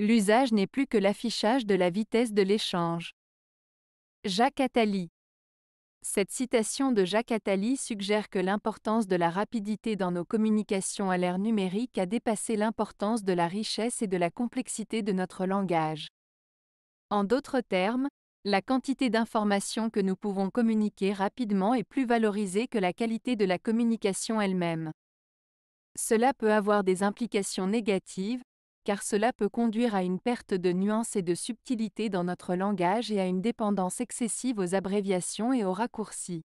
L'usage n'est plus que l'affichage de la vitesse de l'échange. Jacques Attali. Cette citation de Jacques Attali suggère que l'importance de la rapidité dans nos communications à l'ère numérique a dépassé l'importance de la richesse et de la complexité de notre langage. En d'autres termes, la quantité d'informations que nous pouvons communiquer rapidement est plus valorisée que la qualité de la communication elle-même. Cela peut avoir des implications négatives, car cela peut conduire à une perte de nuance et de subtilité dans notre langage et à une dépendance excessive aux abréviations et aux raccourcis.